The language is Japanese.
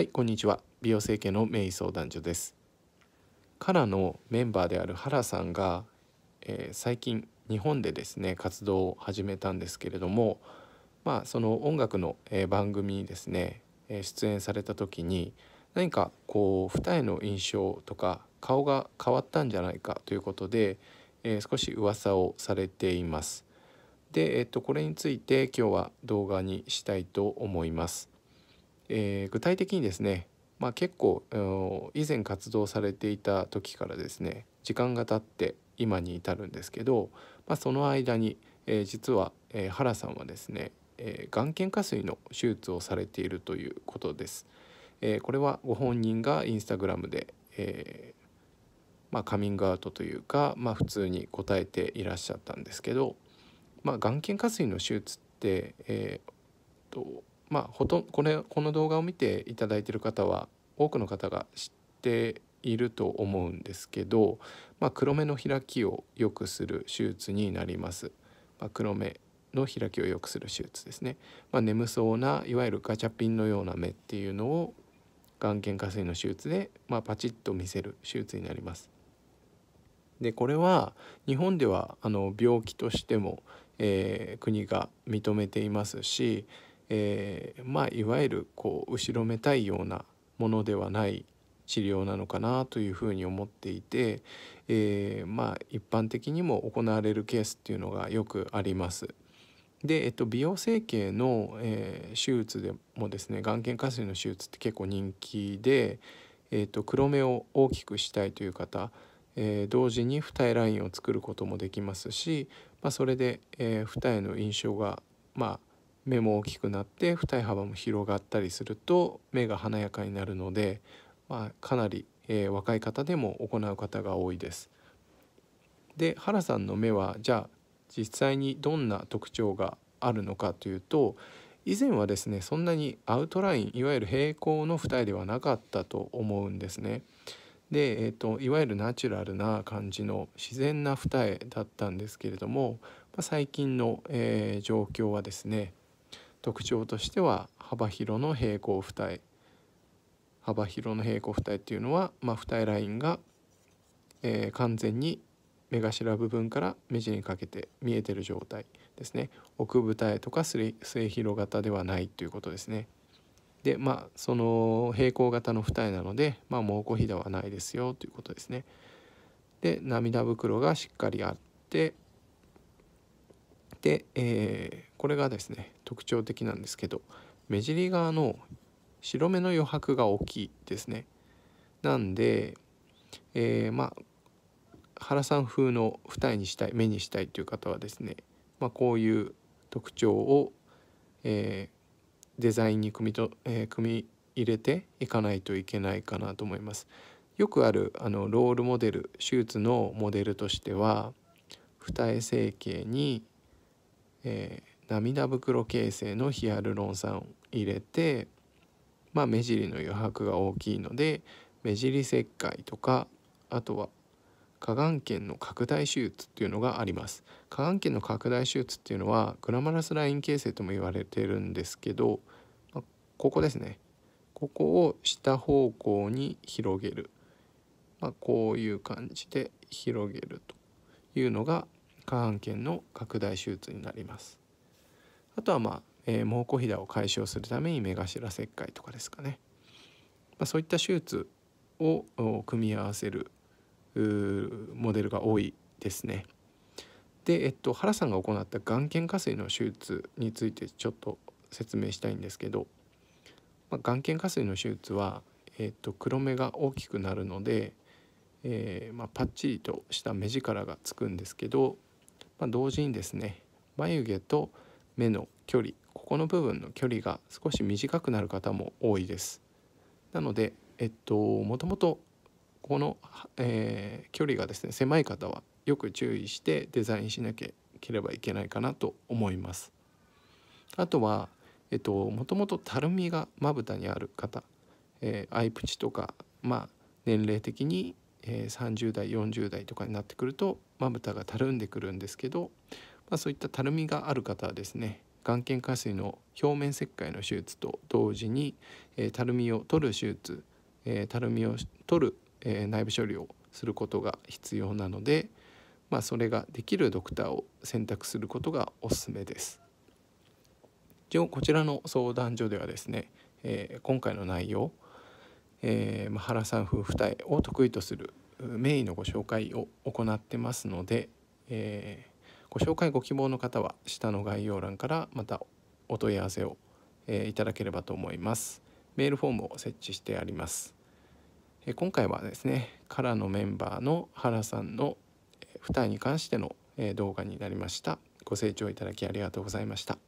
はい、こんにちは。美容整形の名医相談所です。からのメンバーである原さんが、えー、最近日本でですね活動を始めたんですけれども、まあその音楽の、えー、番組にですね、えー、出演された時に何かこう二重の印象とか顔が変わったんじゃないかということで、え少し噂をされています。で、えっとこれについて今日は動画にしたいと思います。えー、具体的にですね、まあ、結構以前活動されていた時からですね時間が経って今に至るんですけど、まあ、その間に、えー、実は、えー、原さんはですね、えー、眼瞼下垂の手術をされているということです。えー、これはご本人がインスタグラムで、えーまあ、カミングアウトというか、まあ、普通に答えていらっしゃったんですけど、まあ、眼瞼下垂の手術って、えー、とまあほとんこれこの動画を見ていただいている方は多くの方が知っていると思うんですけど、まあ、黒目の開きを良くする手術になります。まあ、黒目の開きを良くする手術ですね、まあ、眠そうないわゆるガチャピンのような目っていうのを眼瞼下垂の手術で、まあ、パチッと見せる手術になります。でこれは日本ではあの病気としても、えー、国が認めていますしえー、まあいわゆるこう後ろめたいようなものではない治療なのかなというふうに思っていて、えー、まあ一般的にも行われるケースっていうのがよくあります。で、えっと、美容整形の、えー、手術でもですね眼瞼下垂の手術って結構人気で、えっと、黒目を大きくしたいという方、えー、同時に二重ラインを作ることもできますし、まあ、それで、えー、二重の印象がまあ目も大きくなって二重幅も広がったりすると目が華やかになるので、まあ、かなり、えー、若い方でも行う方が多いです。で原さんの目はじゃあ実際にどんな特徴があるのかというと以前はですねそんなにアウトラインいわゆる平行の二重ではなかったと思うんですね。で、えーと、いわゆるナチュラルな感じの自然な二重だったんですけれども、まあ、最近の、えー、状況はですね特徴としては幅広の平行二重幅広の平行二重っていうのは、まあ、負ラインが、えー、完全に目頭部分から目地にかけて見えてる状態ですね奥二重とか末広型ではないということですねでまあその平行型の二重なので、まあ、猛虎ひだはないですよということですねで涙袋がしっかりあってで、えー、これがですね特徴的なんですけど目尻側の白目の余白が大きいですね。なんで、えー、まあ原さん風の二重にしたい目にしたいという方はですね、まあ、こういう特徴を、えー、デザインに組みと、えー、組み入れていかないといけないかなと思います。よくあるあのロールモデル手術のモデルとしては二重整形にえー、涙袋形成のヒアルロン酸を入れて、まあ、目尻の余白が大きいので目尻切開とかあとは下眼圏の拡大手術っていうのがあります下眼圏の拡大手術っていうのはグラマラスライン形成とも言われてるんですけど、まあ、ここですねここを下方向に広げる、まあ、こういう感じで広げるというのが下半の拡大手術になりますあとはまあ、えー、毛ひだを解消するために目頭切開とかですかね、まあ、そういった手術を組み合わせるモデルが多いですねで、えっと、原さんが行った眼瞼下垂の手術についてちょっと説明したいんですけど、まあ、眼瞼下垂の手術は、えっと、黒目が大きくなるので、えーまあ、パッチリとした目力がつくんですけどまあ、同時にですね眉毛と目の距離ここの部分の距離が少し短くなる方も多いです。なのでえっともともとこの、えー、距離がですね狭い方はよく注意してデザインしなければいけないかなと思います。あとはえっともともとたるみがまぶたにある方、えー、アイプチとかまあ年齢的にえ30代40代とかになってくるとまぶたがたるんでくるんですけど、まあ、そういったたるみがある方はですね眼瞼下垂の表面切開の手術と同時に、えたるみを取る手術、えたるみを取る、え内部処理をすることが必要なので、まあ、それができるドクターを選択することがおすすめです。一応こちらの相談所ではですね、え今回の内容えー、まあ、原さん夫婦体を得意とする名医のご紹介を行ってますので、えー、ご紹介ご希望の方は下の概要欄からまたお問い合わせを、えー、いただければと思います。メールフォームを設置してあります。えー、今回はですね、からのメンバーの原さんの二重に関しての動画になりました。ご清聴いただきありがとうございました。